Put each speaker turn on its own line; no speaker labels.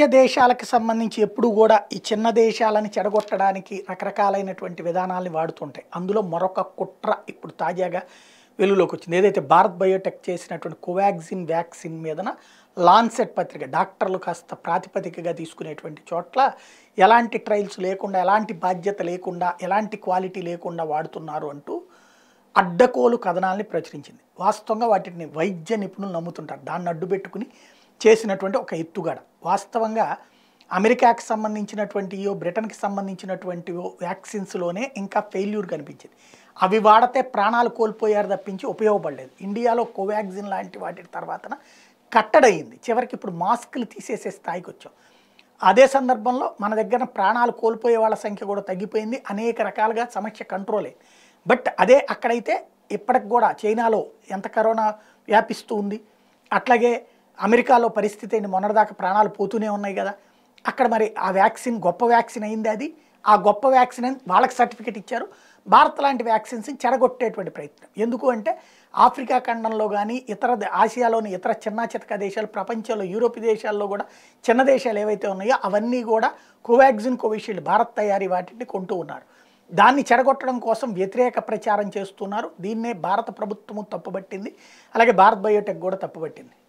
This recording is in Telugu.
పాశ్చాత్య దేశాలకు సంబంధించి ఎప్పుడు కూడా ఈ చిన్న దేశాలను చెడగొట్టడానికి రకరకాలైనటువంటి విధానాలని వాడుతుంటాయి అందులో మరొక కుట్ర ఇప్పుడు తాజాగా వెలుగులోకి వచ్చింది ఏదైతే భారత్ బయోటెక్ చేసినటువంటి కోవాక్సిన్ వ్యాక్సిన్ మీదన లాన్సెట్ పత్రిక డాక్టర్లు కాస్త ప్రాతిపదికగా తీసుకునేటువంటి చోట్ల ఎలాంటి ట్రయల్స్ లేకుండా ఎలాంటి బాధ్యత లేకుండా ఎలాంటి క్వాలిటీ లేకుండా వాడుతున్నారు అంటూ అడ్డకోలు కథనాల్ని ప్రచురించింది వాస్తవంగా వాటిని వైద్య నిపుణులు నమ్ముతుంటారు దాన్ని అడ్డుపెట్టుకుని చేసినటువంటి ఒక ఎత్తుగడ వాస్తవంగా అమెరికాకి సంబంధించినటువంటియో బ్రిటన్కి సంబంధించినటువంటివో వ్యాక్సిన్స్లోనే ఇంకా ఫెయిల్యూర్ కనిపించింది అవి వాడితే ప్రాణాలు కోల్పోయారు తప్పించి ఉపయోగపడలేదు ఇండియాలో కోవాక్సిన్ లాంటి వాటి తర్వాతన కట్టడయింది చివరికి ఇప్పుడు మాస్కులు తీసేసే స్థాయికి వచ్చాం అదే సందర్భంలో మన దగ్గర ప్రాణాలు కోల్పోయే వాళ్ళ సంఖ్య కూడా తగ్గిపోయింది అనేక రకాలుగా సమస్య కంట్రోల్ అయింది బట్ అదే అక్కడైతే ఇప్పటికి కూడా చైనాలో ఎంత కరోనా వ్యాపిస్తూ ఉంది అట్లాగే అమెరికాలో పరిస్థితి ఏంటి మొన్నటిదాకా ప్రాణాలు పోతూనే ఉన్నాయి కదా అక్కడ మరి ఆ వ్యాక్సిన్ గొప్ప వ్యాక్సిన్ అయింది అది ఆ గొప్ప వ్యాక్సిన్ వాళ్ళకి సర్టిఫికేట్ ఇచ్చారు భారత్ లాంటి వ్యాక్సిన్స్ని చెడగొట్టేటువంటి ప్రయత్నం ఎందుకు అంటే ఆఫ్రికా ఖండంలో కానీ ఇతర ఆసియాలోని ఇతర చిన్న చితక దేశాలు ప్రపంచంలో యూరోప్ దేశాల్లో కూడా చిన్న దేశాలు ఏవైతే ఉన్నాయో అవన్నీ కూడా కోవాక్సిన్ కోవిషీల్డ్ భారత్ తయారీ వాటిని కొంటూ ఉన్నారు దాన్ని చెడగొట్టడం కోసం వ్యతిరేక ప్రచారం చేస్తున్నారు దీన్నే భారత ప్రభుత్వము తప్పుబట్టింది అలాగే భారత్ బయోటెక్ కూడా తప్పుబట్టింది